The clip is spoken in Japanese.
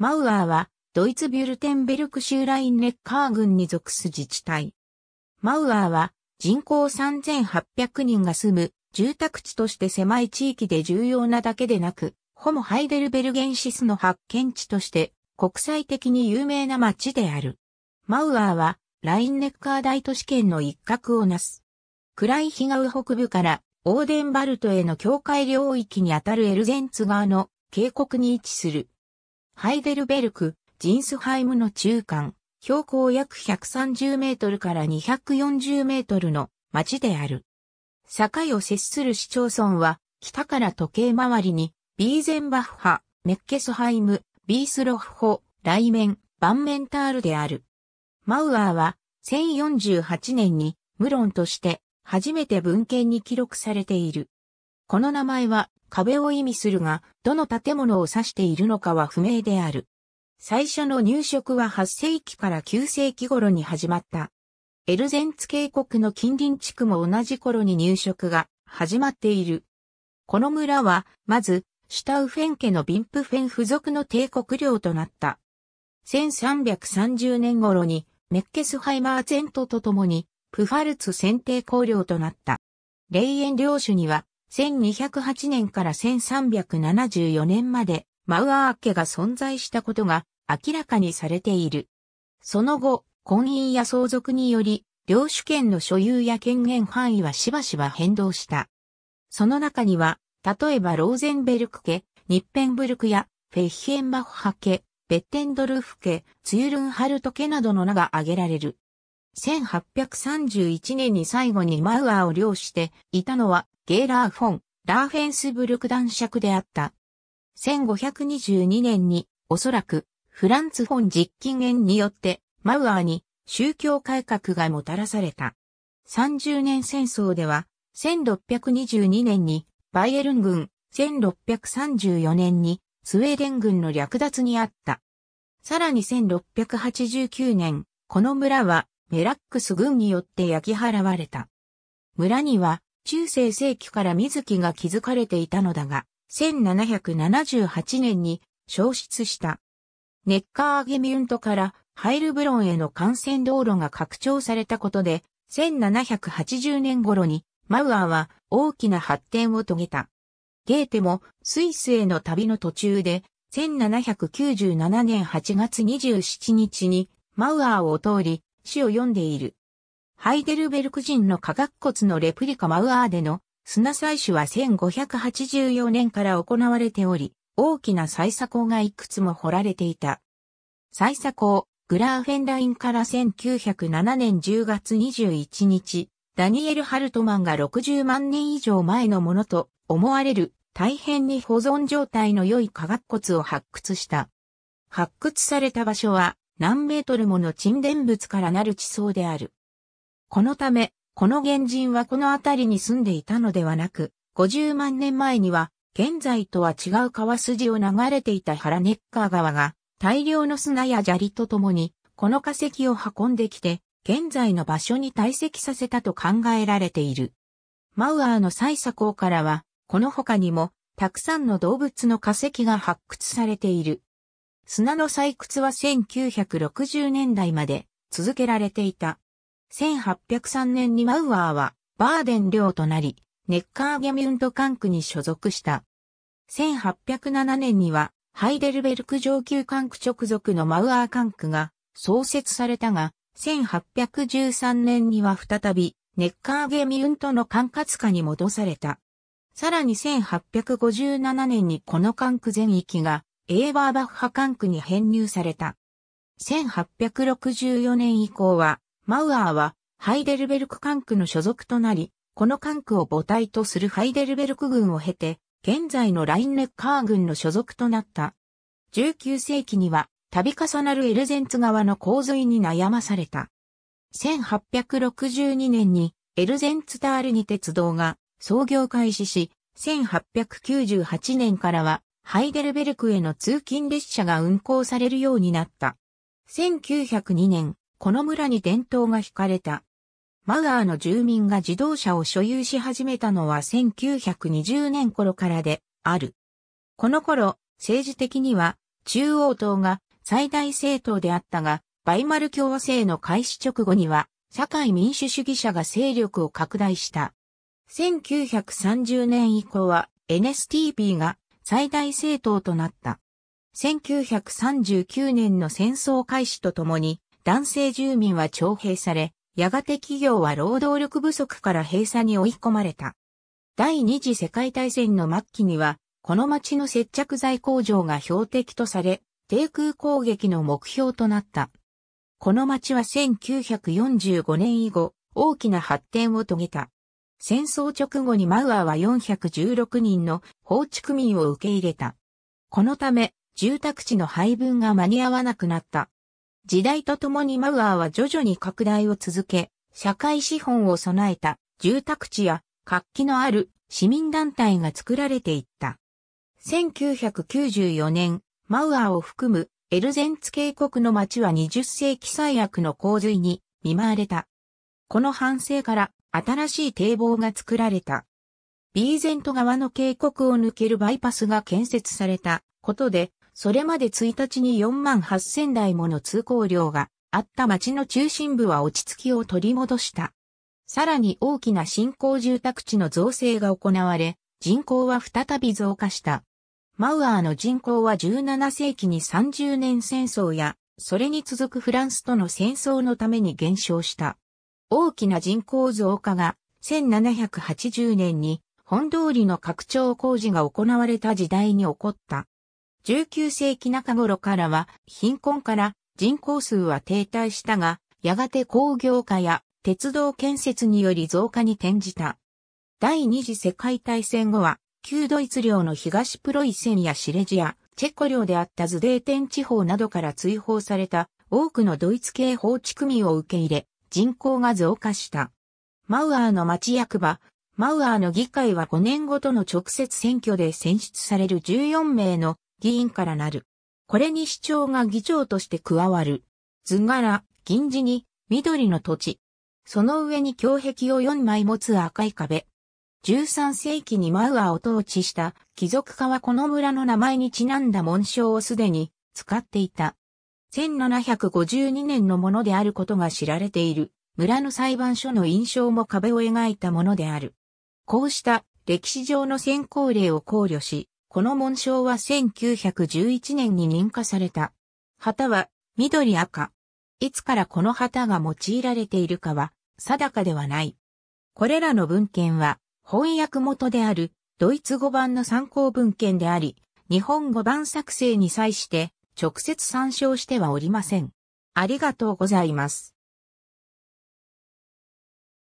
マウアーは、ドイツビュルテンベルク州ラインネッカー郡に属す自治体。マウアーは、人口3800人が住む、住宅地として狭い地域で重要なだけでなく、ホモ・ハイデルベルゲンシスの発見地として、国際的に有名な町である。マウアーは、ラインネッカー大都市圏の一角をなす。暗い日がウ北部からオーデンバルトへの境界領域にあたるエルゼンツ川の渓谷に位置するハイデルベルク、ジンスハイムの中間、標高約130メートルから240メートルの町である。境を接する市町村は、北から時計回りに、ビーゼンバッハ、メッケスハイム、ビースロフホ、ライメン、バンメンタールである。マウアーは、1048年に、無論として、初めて文献に記録されている。この名前は壁を意味するが、どの建物を指しているのかは不明である。最初の入植は8世紀から9世紀頃に始まった。エルゼンツ渓谷の近隣地区も同じ頃に入植が始まっている。この村は、まず、シュタウフェン家のビンプフェン付属の帝国領となった。1330年頃に、メッケスハイマーゼントと共に、プファルツ選定公領となった。霊園領主には、1208年から1374年までマウアー家が存在したことが明らかにされている。その後、婚姻や相続により、領主権の所有や権限範囲はしばしば変動した。その中には、例えばローゼンベルク家、ニッペンブルクやフェッヘンバッハ家、ベッテンドルフ家、ツユルンハルト家などの名が挙げられる。1831年に最後にマウアーを領していたのはゲーラー・フォン、ラーフェンスブルク男爵であった。1522年に、おそらく、フランツ・フォン実禁縁によって、マウアーに宗教改革がもたらされた。30年戦争では、1622年にバイエルン軍、1634年にスウェーデン軍の略奪にあった。さらに1689年、この村はメラックス軍によって焼き払われた。村には中世世紀から水木が築かれていたのだが、1778年に消失した。ネッカーゲミュントからハイルブロンへの幹線道路が拡張されたことで、1780年頃にマウアーは大きな発展を遂げた。ゲーテもスイスへの旅の途中で、1797年8月27日にマウアーを通り、詩を読んでいる。ハイデルベルク人の科学骨のレプリカマウアーでの砂採取は1584年から行われており、大きな採砂口がいくつも掘られていた。採砂口、グラーフェンラインから1907年10月21日、ダニエル・ハルトマンが60万年以上前のものと思われる大変に保存状態の良い科学骨を発掘した。発掘された場所は何メートルもの沈殿物からなる地層である。このため、この原人はこの辺りに住んでいたのではなく、50万年前には、現在とは違う川筋を流れていた原ネッカー川が、大量の砂や砂利とともに、この化石を運んできて、現在の場所に堆積させたと考えられている。マウアーの最左項からは、この他にも、たくさんの動物の化石が発掘されている。砂の採掘は1960年代まで続けられていた。1803年にマウアーはバーデン領となり、ネッカーゲミュント管区に所属した。1807年にはハイデルベルク上級管区直属のマウアー管区が創設されたが、1813年には再びネッカーゲミュントの管轄下に戻された。さらに1857年にこの管区全域がエーバーバッハ管区に編入された。1864年以降はマウアーはハイデルベルク管区の所属となり、この管区を母体とするハイデルベルク軍を経て、現在のラインネッカー軍の所属となった。19世紀には、度重なるエルゼンツ川の洪水に悩まされた。1862年にエルゼンツタールに鉄道が創業開始し、1898年からはハイデルベルクへの通勤列車が運行されるようになった。1902年、この村に伝統が惹かれた。マウアーの住民が自動車を所有し始めたのは1920年頃からである。この頃、政治的には中央党が最大政党であったが、バイマル共和制の開始直後には、社会民主主義者が勢力を拡大した。1930年以降は NSTP が最大政党となった。1939年の戦争開始とともに男性住民は徴兵され、やがて企業は労働力不足から閉鎖に追い込まれた。第二次世界大戦の末期には、この町の接着剤工場が標的とされ、低空攻撃の目標となった。この町は1945年以後、大きな発展を遂げた。戦争直後にマウアは416人の放築民を受け入れた。このため、住宅地の配分が間に合わなくなった。時代とともにマウアーは徐々に拡大を続け、社会資本を備えた住宅地や活気のある市民団体が作られていった。1994年、マウアーを含むエルゼンツ渓谷の街は20世紀最悪の洪水に見舞われた。この反省から新しい堤防が作られた。ビーゼント側の渓谷を抜けるバイパスが建設されたことでそれまで1日に4万8000台もの通行量があった町の中心部は落ち着きを取り戻した。さらに大きな新興住宅地の造成が行われ、人口は再び増加した。マウアーの人口は17世紀に30年戦争や、それに続くフランスとの戦争のために減少した。大きな人口増加が1780年に本通りの拡張工事が行われた時代に起こった。19世紀中頃からは貧困から人口数は停滞したが、やがて工業化や鉄道建設により増加に転じた。第二次世界大戦後は、旧ドイツ領の東プロイセンやシレジア、チェコ領であったズデーテン地方などから追放された多くのドイツ系放置組を受け入れ、人口が増加した。マウアーの町役場、マウアーの議会は5年ごとの直接選挙で選出される14名の議員からなる。これに市長が議長として加わる。図柄、銀地に、緑の土地。その上に胸壁を4枚持つ赤い壁。13世紀にマウアを統治した貴族家はこの村の名前にちなんだ紋章をすでに使っていた。1752年のものであることが知られている村の裁判所の印象も壁を描いたものである。こうした歴史上の先行例を考慮し、この紋章は1911年に認可された。旗は緑赤。いつからこの旗が用いられているかは定かではない。これらの文献は翻訳元であるドイツ語版の参考文献であり、日本語版作成に際して直接参照してはおりません。ありがとうございます。